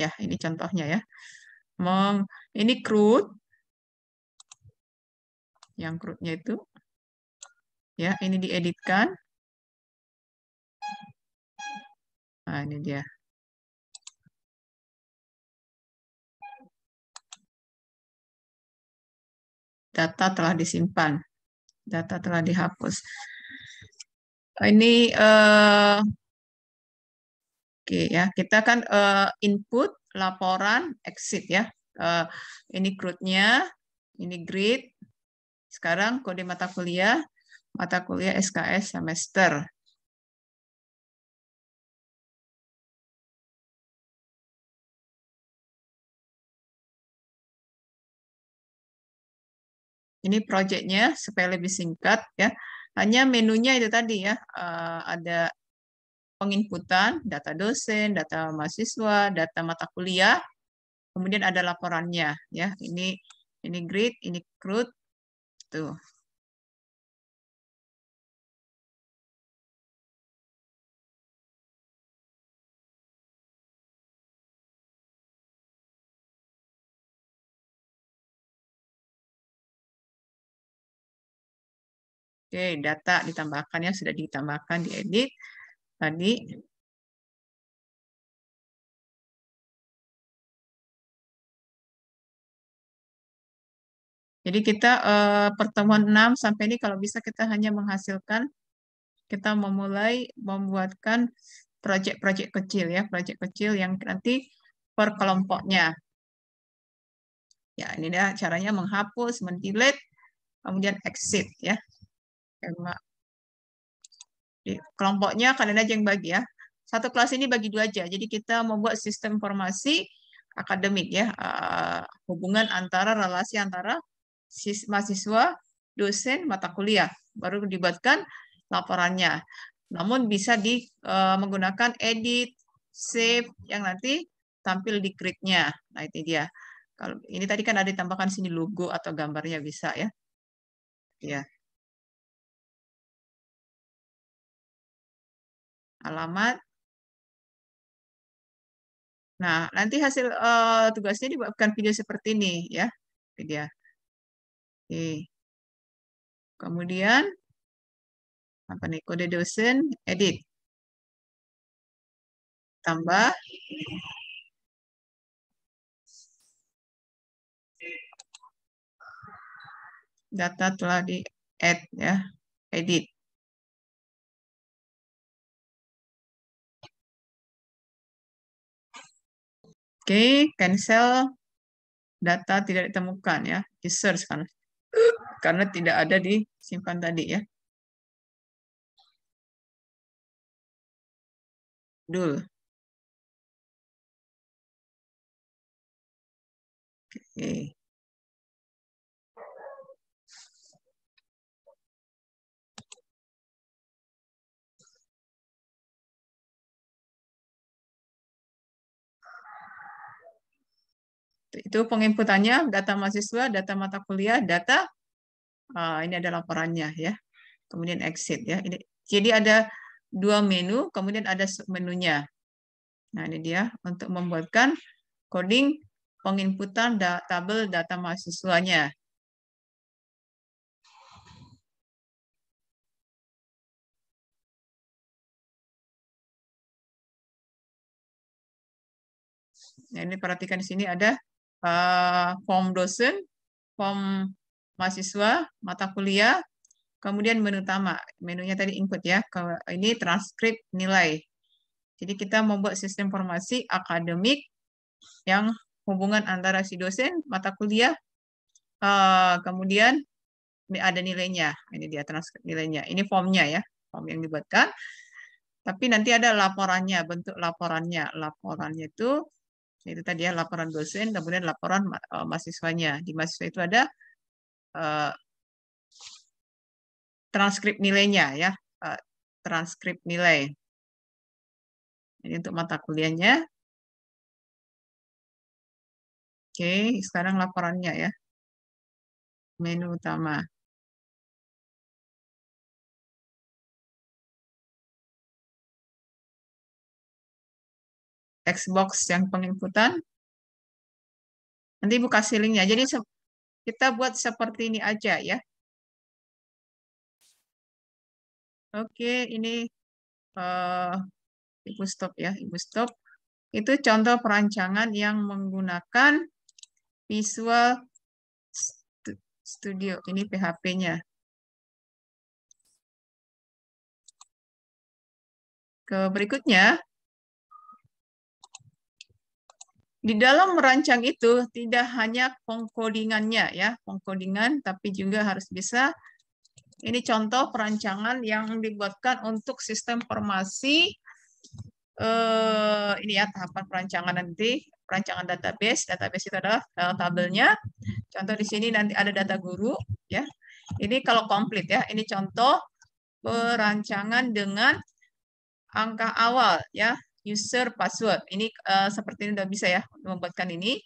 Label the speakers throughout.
Speaker 1: Ya, ini contohnya ya. Mom, ini crude. Yang crude-nya itu. Ya, ini dieditkan. Nah, ini dia. Data telah disimpan. Data telah dihapus. Ini uh,
Speaker 2: Oke ya, kita kan uh, input, laporan, exit ya. Uh, ini crude-nya, ini grid. Sekarang
Speaker 1: kode mata kuliah, mata kuliah SKS semester. Ini projectnya supaya lebih singkat ya. Hanya menunya itu tadi ya, uh, ada
Speaker 2: penginputan data dosen, data mahasiswa, data mata kuliah,
Speaker 1: kemudian ada laporannya ya. Ini ini grid, ini CRUD. Tuh. Oke, data ditambahkan ya sudah ditambahkan diedit tadi Jadi kita eh, pertemuan 6 sampai ini kalau bisa kita hanya menghasilkan kita memulai membuatkan
Speaker 2: proyek-proyek kecil ya, proyek kecil yang nanti per kelompoknya.
Speaker 1: Ya, ini dah caranya menghapus, mendelete, kemudian exit ya. Iya. kelompoknya kalian aja
Speaker 2: yang bagi ya. Satu kelas ini bagi dua aja. Jadi kita membuat sistem formasi akademik ya, eh, hubungan antara relasi antara mahasiswa, dosen, mata kuliah. Baru dibuatkan laporannya. Namun bisa di eh, menggunakan edit, save yang nanti tampil di grid-nya.
Speaker 1: Nah, itu dia. Kalau ini tadi kan ada ditambahkan sini logo atau gambarnya bisa ya. Ya. alamat. Nah, nanti hasil uh, tugasnya dibuatkan video seperti ini ya, video. Oke. Kemudian apa nih kode dosen edit. Tambah data telah di add ya, edit. Oke, okay, cancel data tidak ditemukan ya, di search karena karena tidak ada di simpan tadi ya. Dul. Oke. Okay. Itu penginputannya data mahasiswa, data mata kuliah, data uh,
Speaker 2: ini ada laporannya ya. Kemudian exit ya. Ini, jadi ada dua menu, kemudian ada menunya. Nah, ini dia untuk membuatkan coding
Speaker 1: penginputan da tabel data mahasiswanya. Nah, ini perhatikan di sini ada Eh, form dosen, form mahasiswa, mata
Speaker 2: kuliah, kemudian menu utama. Menunya tadi input ya, ini transkrip nilai. Jadi kita membuat sistem formasi akademik yang hubungan antara si dosen, mata kuliah, uh, kemudian ada nilainya. Ini dia transkrip nilainya. Ini formnya ya, form yang dibuatkan. Tapi nanti ada laporannya, bentuk laporannya. Laporannya itu itu tadi ya laporan dosen, kemudian laporan ma uh, mahasiswanya. Di mahasiswa itu ada uh,
Speaker 1: transkrip nilainya ya, uh, transkrip nilai. Ini untuk mata kuliahnya. Oke, sekarang laporannya ya. Menu utama. Xbox yang penginputan. Nanti Ibu kasih linknya. Jadi kita buat seperti ini aja ya. Oke, ini uh, Ibu stop ya, Ibu stop. Itu contoh perancangan yang menggunakan Visual Studio. Ini PHP-nya. Ke berikutnya, Di dalam merancang
Speaker 2: itu tidak hanya pengkodingannya ya, pengkodingan tapi juga harus bisa ini contoh perancangan yang dibuatkan untuk sistem formasi eh, ini ya tahapan perancangan nanti perancangan database. Database itu adalah eh, tabelnya. Contoh di sini nanti ada data guru ya. Ini kalau komplit ya. Ini contoh perancangan dengan angka awal ya user password. Ini uh, seperti ini sudah bisa ya membuatkan ini.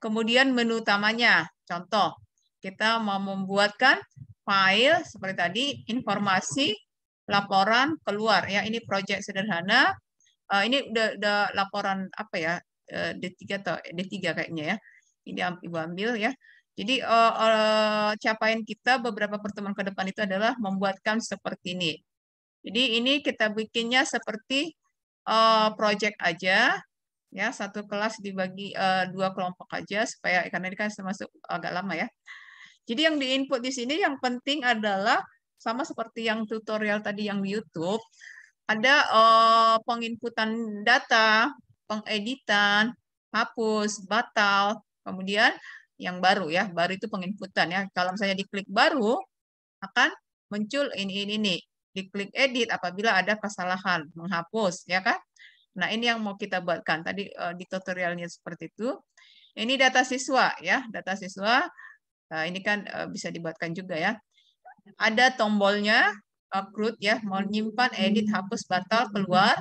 Speaker 2: Kemudian menu utamanya, contoh kita mau membuatkan file seperti tadi informasi laporan keluar ya ini project sederhana uh, ini udah, udah laporan apa ya uh, eh, D3 atau D3 kayaknya ya ini ibu ambil ya jadi uh, uh, capaian kita beberapa pertemuan ke depan itu adalah membuatkan seperti ini jadi ini kita bikinnya seperti uh, project aja ya satu kelas dibagi uh, dua kelompok aja supaya karena ini kan termasuk agak lama ya. Jadi yang di input di sini yang penting adalah sama seperti yang tutorial tadi yang di YouTube ada uh, penginputan data, pengeditan, hapus, batal, kemudian yang baru ya, baru itu penginputan ya. Kalau misalnya diklik baru akan muncul ini ini ini diklik edit apabila ada kesalahan, menghapus, ya kan? Nah, ini yang mau kita buatkan. Tadi uh, di tutorialnya seperti itu. Ini data siswa ya, data siswa. Uh, ini kan uh, bisa dibuatkan juga ya. Ada tombolnya, upload ya, mau nyimpan, edit, hapus, batal, keluar.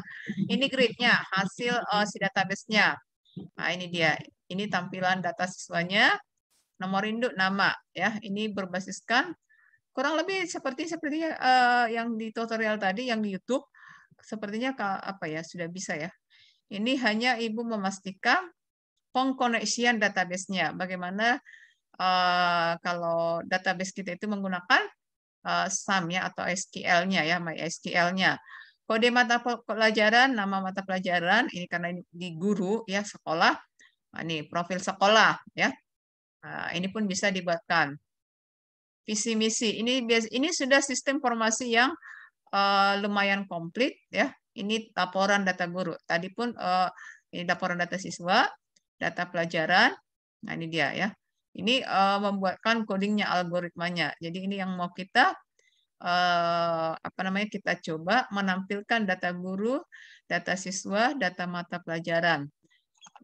Speaker 2: Ini gridnya, hasil uh, si database Nah, ini dia. Ini tampilan data siswanya nomor induk nama ya ini berbasiskan kurang lebih seperti sepertinya uh, eh, yang di tutorial tadi yang di YouTube sepertinya apa ya sudah bisa ya. Ini hanya ibu memastikan pengkoneksian database-nya. Bagaimana uh, kalau database kita itu menggunakan uh, eh, SAM ya atau SQL-nya ya, MySQL-nya. Kode mata pelajaran, nama mata pelajaran ini karena ini di guru ya sekolah. Nah, ini profil sekolah ya. uh, ini pun bisa dibuatkan visi misi. Ini bias ini sudah sistem formasi yang uh, lumayan komplit ya. Ini laporan data guru. Tadi pun uh, ini laporan data siswa, data pelajaran. Nah ini dia ya. Ini uh, membuatkan codingnya algoritmanya. Jadi ini yang mau kita uh, apa namanya kita coba menampilkan data guru, data siswa, data mata pelajaran.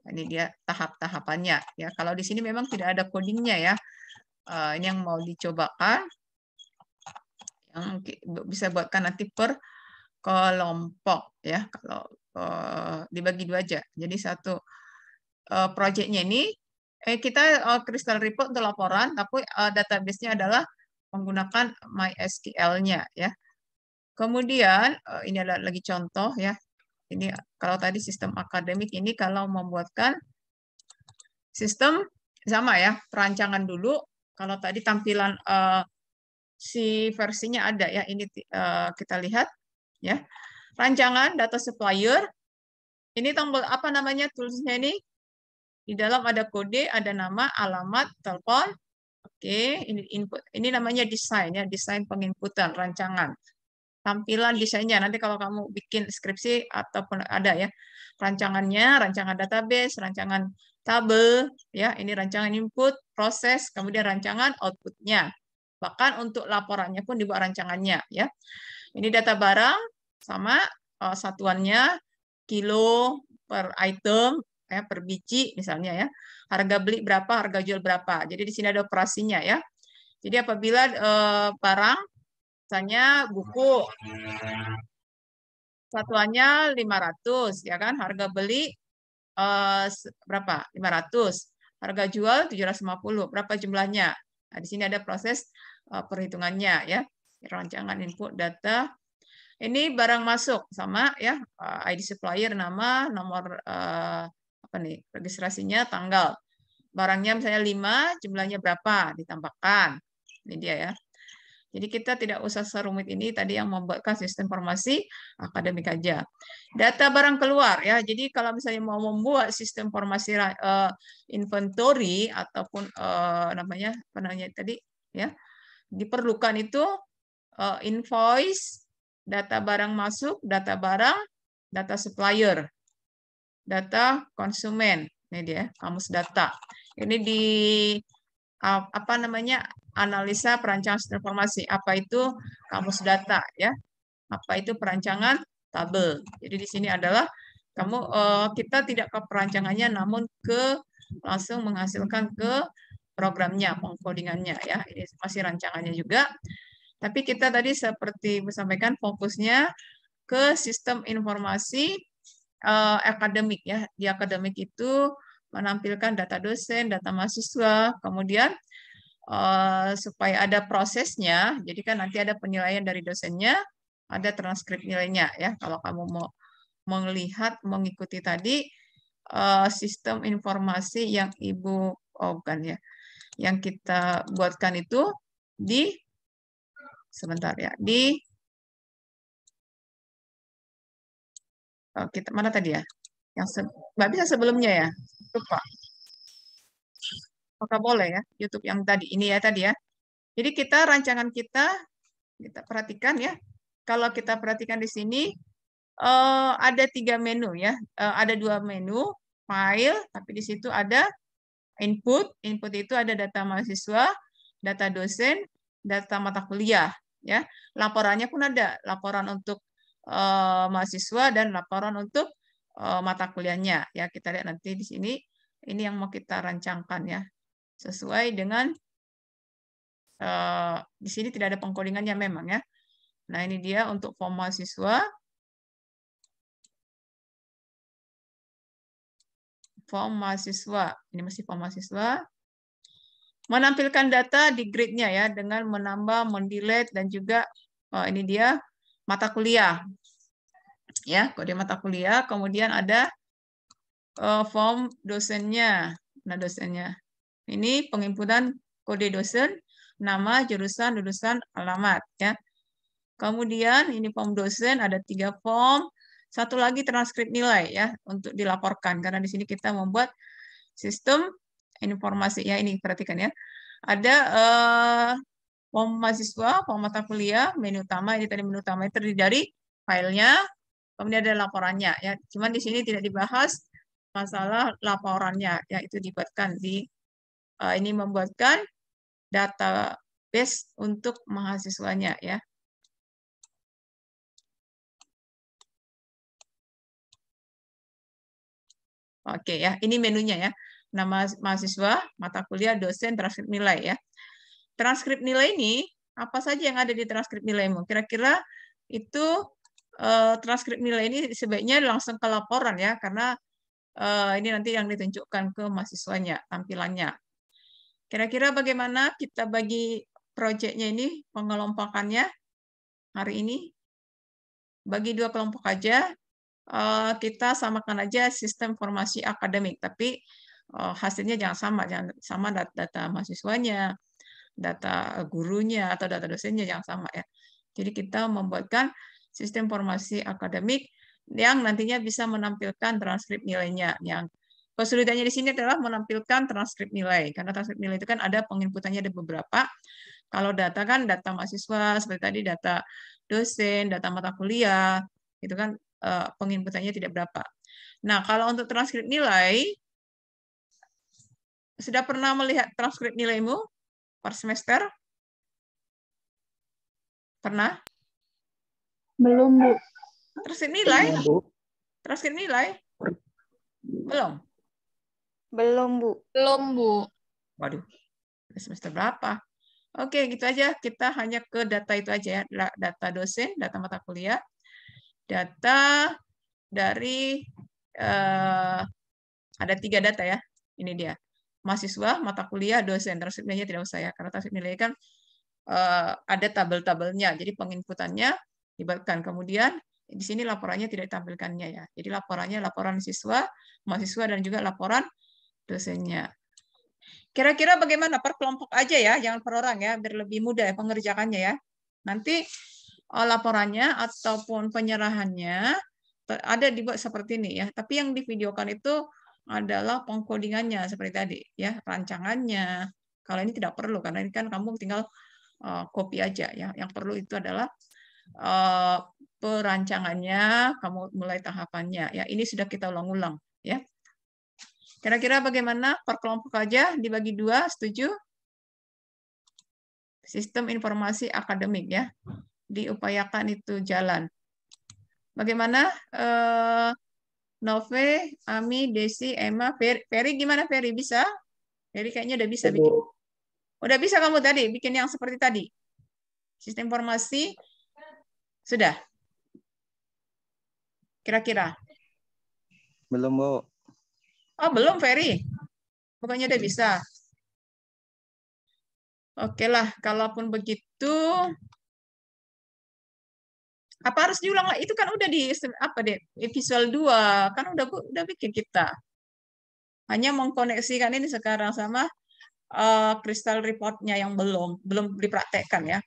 Speaker 2: Nah, ini dia tahap-tahapannya. Ya, kalau di sini memang tidak ada codingnya ya uh, yang mau dicobakan yang bisa buatkan nanti per kelompok ya kalau uh, dibagi dua aja jadi satu uh, eh, proyeknya ini eh, kita uh, crystal report untuk laporan tapi uh, database-nya adalah menggunakan MySQL-nya ya kemudian uh, ini adalah lagi contoh ya ini kalau tadi sistem akademik ini kalau membuatkan sistem sama ya perancangan dulu kalau tadi tampilan uh, si versinya ada ya, ini uh, kita lihat ya. Rancangan data supplier. Ini tombol apa namanya toolsnya ini? Di dalam ada kode, ada nama, alamat, telepon. Oke, ini input. Ini namanya desain ya, desain penginputan rancangan. Tampilan desainnya nanti kalau kamu bikin skripsi ataupun ada ya rancangannya, rancangan database, rancangan tabel ya, ini rancangan input, proses, kemudian rancangan, outputnya. Bahkan untuk laporannya pun dibuat rancangannya. ya. Ini data barang sama eh, satuannya kilo per item ya per biji misalnya ya harga beli berapa harga jual berapa jadi di sini ada operasinya ya jadi apabila uh, barang misalnya buku satuannya 500 ya kan harga beli eh, berapa 500 Harga jual 750. Berapa jumlahnya? Nah, di sini ada proses eh, perhitungannya ya. Rancangan input data. Ini barang masuk sama ya eh, ID supplier, nama, nomor eh, apa nih? registrasinya, tanggal. Barangnya misalnya 5, jumlahnya berapa? Ditambahkan. Ini dia ya. Jadi kita tidak usah serumit ini tadi yang membuatkan sistem informasi akademik aja. Data barang keluar ya. Jadi kalau misalnya mau membuat sistem informasi uh, eh, inventory ataupun uh, namanya penanya tadi ya diperlukan itu uh, invoice, data barang masuk, data barang, data supplier, data konsumen. Ini dia kamus data. Ini di apa namanya analisa perancangan transformasi. Apa itu kamus data ya? Apa itu perancangan tabel? Jadi di sini adalah kamu uh, kita tidak ke perancangannya namun ke langsung menghasilkan ke programnya, pengkodingannya ya. Ini masih rancangannya juga. Tapi kita tadi seperti sampaikan fokusnya ke sistem informasi uh, akademik ya. Di akademik itu menampilkan data dosen, data mahasiswa, kemudian Eh, supaya ada prosesnya. Jadi kan nanti ada penilaian dari dosennya, ada transkrip nilainya ya. Kalau kamu mau melihat, mengikuti tadi eh, sistem informasi yang
Speaker 1: ibu oh bukan ya, yang kita buatkan itu di sebentar ya di oh, kita mana tadi ya yang se, mbak bisa sebelumnya ya lupa
Speaker 2: Apakah boleh ya YouTube yang tadi ini ya tadi ya. Jadi kita rancangan kita kita perhatikan ya. Kalau kita perhatikan di sini eh, ada tiga menu ya. Eh, ada dua menu file, tapi di situ ada input. Input itu ada data mahasiswa, data dosen, data mata kuliah. Ya, laporannya pun ada. Laporan untuk uh, mahasiswa dan laporan untuk uh, mata kuliahnya. Ya, kita lihat nanti di sini. Ini yang mau kita rancangkan ya sesuai dengan uh, di sini tidak ada
Speaker 1: pengkodingannya memang ya. Nah, ini dia untuk form mahasiswa. Form mahasiswa. Ini masih form
Speaker 2: mahasiswa. Menampilkan data di grid-nya ya dengan menambah, mendelete dan juga oh, ini dia mata kuliah. Ya, kode mata kuliah, kemudian ada uh, form dosennya. Nah, dosennya. Ini pengimputan kode dosen, nama, jurusan, lulusan, alamat. ya. Kemudian ini form dosen, ada tiga form. Satu lagi transkrip nilai ya untuk dilaporkan. Karena di sini kita membuat sistem informasi. Ya ini perhatikan ya. Ada eh, form mahasiswa, form mata kuliah, menu utama. Ini tadi menu utama terdiri dari filenya, kemudian ada laporannya. Ya, cuman di sini tidak dibahas masalah laporannya. Ya, itu dibuatkan
Speaker 1: di Eh, ini membuatkan database untuk mahasiswanya ya. Oke ya, ini menunya ya. Nama
Speaker 2: mahasiswa, mata kuliah, dosen, transkrip nilai ya. Transkrip nilai ini apa saja yang ada di transkrip nilaimu? Kira-kira itu eh, transkrip nilai ini sebaiknya langsung ke laporan ya, karena eh, ini nanti yang ditunjukkan ke mahasiswanya tampilannya. Kira-kira bagaimana kita bagi proyeknya ini, pengelompokannya hari ini? Bagi dua kelompok aja, eh, kita samakan aja sistem formasi akademik, tapi eh, hasilnya jangan sama, jangan sama data, data mahasiswanya, data gurunya, atau data dosennya jangan sama ya. Jadi kita membuatkan sistem formasi akademik yang nantinya bisa menampilkan transkrip nilainya yang Kesulitannya di sini adalah menampilkan transkrip nilai, karena transkrip nilai itu kan ada penginputannya ada beberapa. Kalau data kan data mahasiswa, seperti tadi data dosen, data mata kuliah, itu kan eh, penginputannya tidak berapa. Nah, kalau untuk transkrip nilai, sudah pernah melihat transkrip nilaimu per semester? Pernah? Belum, Bu. Transkrip nilai? Belum, Bu. Transkrip nilai? Belum. Belum, Bu. Belum, Bu. Waduh, semester berapa? Oke, gitu aja. Kita hanya ke data itu aja ya. Data dosen, data mata kuliah, data dari uh, ada tiga data ya. Ini dia. Mahasiswa, mata kuliah, dosen. Transkrip nilainya tidak usah ya, karena transkrip nilai kan uh, ada tabel-tabelnya. Jadi penginputannya dibatkan. Kemudian di sini laporannya tidak ditampilkannya ya. Jadi laporannya laporan siswa, mahasiswa, dan juga laporan dosennya. Kira-kira bagaimana per kelompok aja ya, jangan per orang ya, biar lebih mudah ya pengerjakannya ya. Nanti eh, laporannya ataupun penyerahannya ada dibuat seperti ini ya. Tapi yang divideokan itu adalah pengkodingannya seperti tadi ya, rancangannya. Kalau ini tidak perlu karena ini kan kamu tinggal uh, copy aja ya. Yang perlu itu adalah eh, perancangannya, kamu mulai tahapannya ya. Ini sudah kita ulang-ulang ya. Kira-kira bagaimana per kelompok aja dibagi dua, setuju? Sistem informasi akademik ya, diupayakan itu jalan. Bagaimana eh, Nove, Ami, Desi, Emma, Ferry, Ferry gimana Ferry bisa? Ferry kayaknya udah bisa bikin. Udah bisa kamu tadi bikin yang seperti tadi. Sistem informasi sudah. Kira-kira. Belum, Bu. Oh, belum Ferry. Pokoknya udah
Speaker 1: bisa. Oke lah, kalaupun begitu apa harus diulang lah itu kan udah di apa deh
Speaker 2: visual 2 kan udah udah bikin kita hanya mengkoneksikan ini sekarang sama kristal eh, uh, reportnya yang belum belum dipraktekkan ya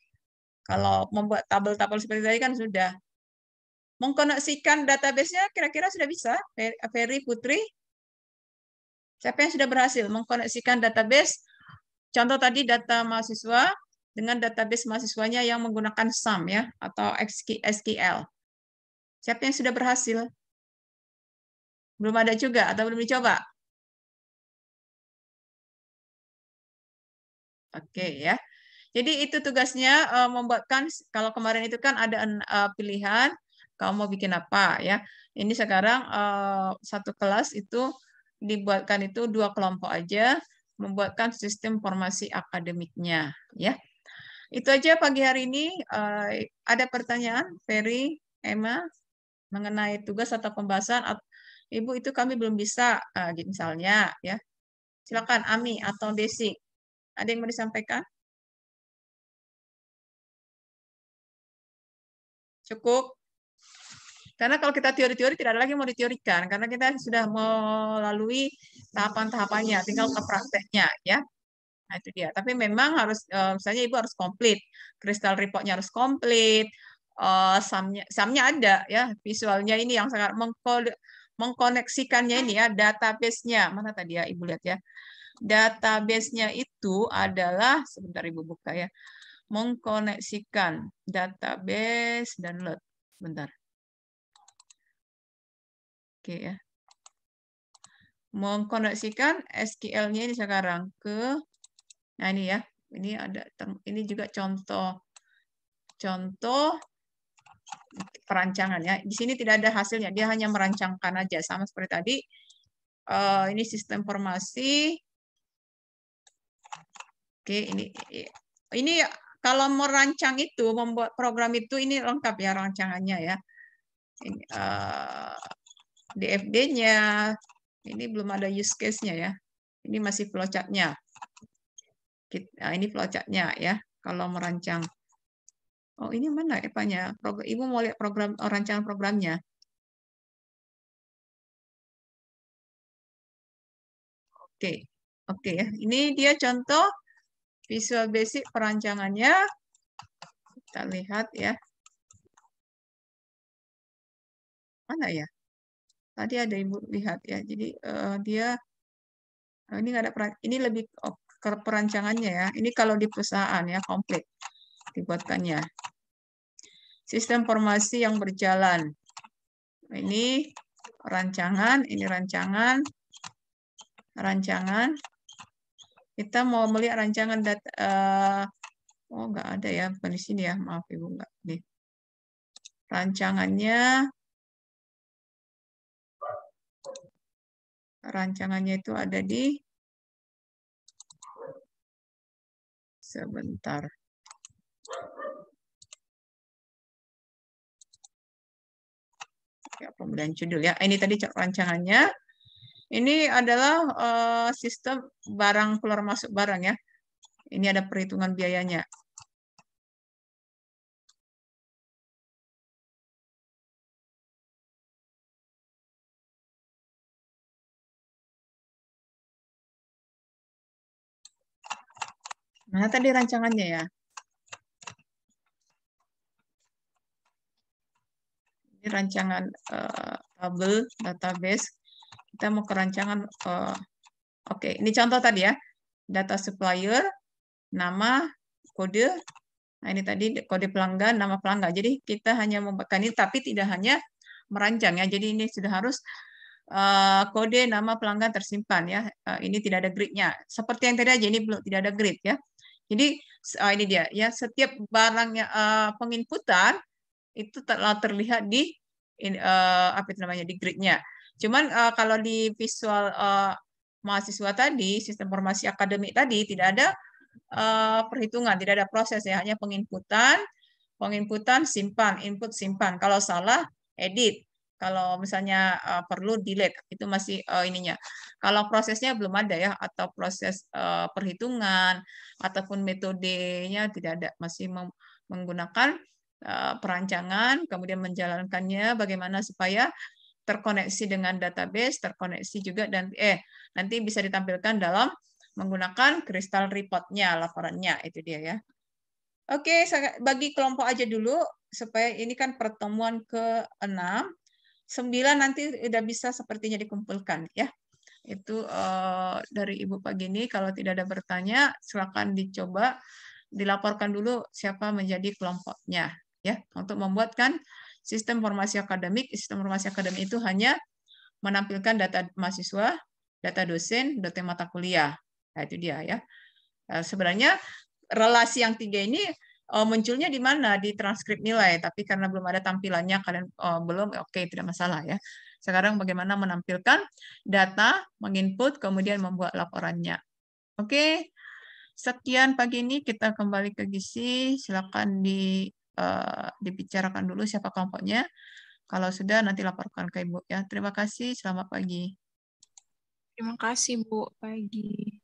Speaker 2: kalau membuat tabel-tabel seperti tadi kan sudah mengkoneksikan database-nya kira-kira sudah bisa Ferry Putri Siapa yang sudah berhasil mengkoneksikan database, contoh tadi data mahasiswa dengan database mahasiswanya yang
Speaker 1: menggunakan SAM ya atau SQL. Siapa yang sudah berhasil? Belum ada juga atau belum dicoba? Oke ya. Jadi itu tugasnya eh,
Speaker 2: membuatkan kalau kemarin itu kan ada eh, pilihan kamu mau bikin apa ya. Ini sekarang eh, satu kelas itu dibuatkan itu dua kelompok aja, membuatkan sistem formasi akademiknya, ya. Itu aja pagi hari ini. Eh, ada pertanyaan, Ferry, Emma, mengenai tugas atau
Speaker 1: pembahasan? Ibu itu kami belum bisa, uh, misalnya, ya. Silakan Ami atau Desi. Ada yang mau disampaikan? Cukup. Karena kalau kita teori-teori tidak
Speaker 2: ada lagi yang mau diteorikan karena kita sudah melalui tahapan-tahapannya, tinggal ke prakteknya ya. Nah, itu dia. Tapi memang harus eh, misalnya Ibu harus komplit. Kristal reportnya harus komplit. Eh, samnya samnya ada ya visualnya ini yang sangat mengkoneksikannya ini ya database-nya mana tadi ya ibu lihat ya database-nya itu adalah sebentar ibu buka ya mengkoneksikan database dan download sebentar ya. Mengkoneksikan SQL-nya ini sekarang ke nah ini ya. Ini ada ini juga contoh contoh perancangan ya. Di sini tidak ada hasilnya, dia hanya merancangkan aja sama seperti tadi. Uh, ini sistem formasi. Oke, ini ini kalau merancang itu membuat program itu ini lengkap ya rancangannya ya. Ini, eh, DFD-nya. Ini belum ada use case-nya ya. Ini masih flowchart-nya. Nah, ini flowchart-nya ya, kalau merancang.
Speaker 1: Oh, ini mana EPA-nya? Ibu mau lihat program oh, rancangan programnya. Oke, okay. oke okay, ya. Ini dia contoh Visual Basic perancangannya. Kita lihat ya. Mana ya? tadi ada ibu lihat ya jadi uh, dia uh, ini nggak ada peran,
Speaker 2: ini lebih oh, ke perancangannya ya ini kalau di perusahaan ya komplit dibuatkannya sistem formasi yang berjalan ini rancangan ini rancangan rancangan kita mau melihat rancangan data uh, eh, oh nggak ada ya bukan di sini ya
Speaker 1: maaf ibu nggak nih rancangannya rancangannya itu ada di sebentar. Ya, pemberian judul ya. Ini tadi rancangannya. Ini adalah uh, sistem barang keluar masuk barang ya. Ini ada perhitungan biayanya. Mana tadi rancangannya ya? Ini rancangan uh,
Speaker 2: tabel database. Kita mau ke rancangan uh, oke, okay. ini contoh tadi ya. Data supplier, nama, kode. Nah, ini tadi kode pelanggan, nama pelanggan. Jadi kita hanya membuatkan ini tapi tidak hanya merancang ya. Jadi ini sudah harus uh, kode nama pelanggan tersimpan ya. Uh, ini tidak ada gridnya. Seperti yang tadi aja ini belum tidak ada grid ya. Jadi uh, ini dia ya setiap barangnya uh, ah, penginputan itu telah terlihat di in, uh, ah, apa itu namanya di gridnya. Cuman uh, kalau di visual uh, mahasiswa tadi sistem formasi akademik tadi tidak ada uh, perhitungan, tidak ada proses ya hanya penginputan, penginputan simpan, input simpan. Kalau salah edit kalau misalnya uh, perlu delete itu masih uh, ininya kalau prosesnya belum ada ya atau proses uh, perhitungan ataupun metodenya tidak ada masih menggunakan uh, perancangan kemudian menjalankannya bagaimana supaya terkoneksi dengan database terkoneksi juga dan eh nanti bisa ditampilkan dalam menggunakan kristal reportnya laporannya itu dia ya oke saya bagi kelompok aja dulu supaya ini kan pertemuan ke-6 9 nanti udah bisa sepertinya dikumpulkan ya. Itu uh, dari Ibu Pagini kalau tidak ada bertanya silakan dicoba dilaporkan dulu siapa menjadi kelompoknya ya untuk membuatkan sistem formasi akademik. Sistem formasi akademik itu hanya menampilkan data mahasiswa, data dosen, data mata kuliah. Nah, itu dia ya. Eh, sebenarnya relasi yang tiga ini uh, munculnya di mana di transkrip nilai tapi karena belum ada tampilannya kalian uh, belum ya, oke okay, tidak masalah ya sekarang bagaimana menampilkan data menginput kemudian membuat laporannya oke okay. sekian pagi ini kita kembali ke gisi. silakan di uh, dibicarakan dulu siapa kelompoknya kalau sudah nanti laporkan ke ibu ya terima kasih selamat pagi terima kasih bu pagi